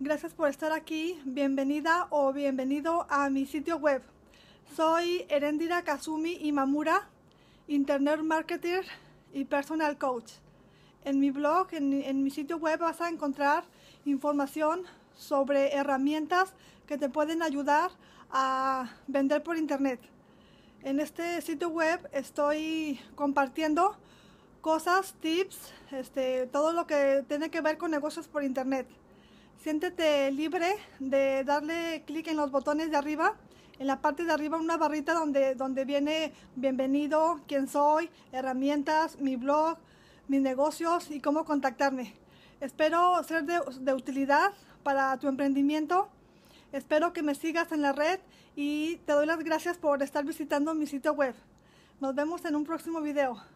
Gracias por estar aquí, bienvenida o bienvenido a mi sitio web. Soy Erendira Kazumi Imamura, Internet Marketer y Personal Coach. En mi blog, en, mi sitio web vas a encontrar información sobre herramientas que te pueden ayudar a vender por Internet. En este sitio web estoy compartiendo cosas, tips, este, todo lo que tiene que ver con negocios por Internet siéntete libre de darle clic en los botones de arriba. En la parte de arriba una barrita donde, viene bienvenido, quién soy, herramientas, mi blog, mis negocios y cómo contactarme. Espero ser de, de utilidad para tu emprendimiento. Espero que me sigas en la red y te doy las gracias por estar visitando mi sitio web. Nos vemos en un próximo video.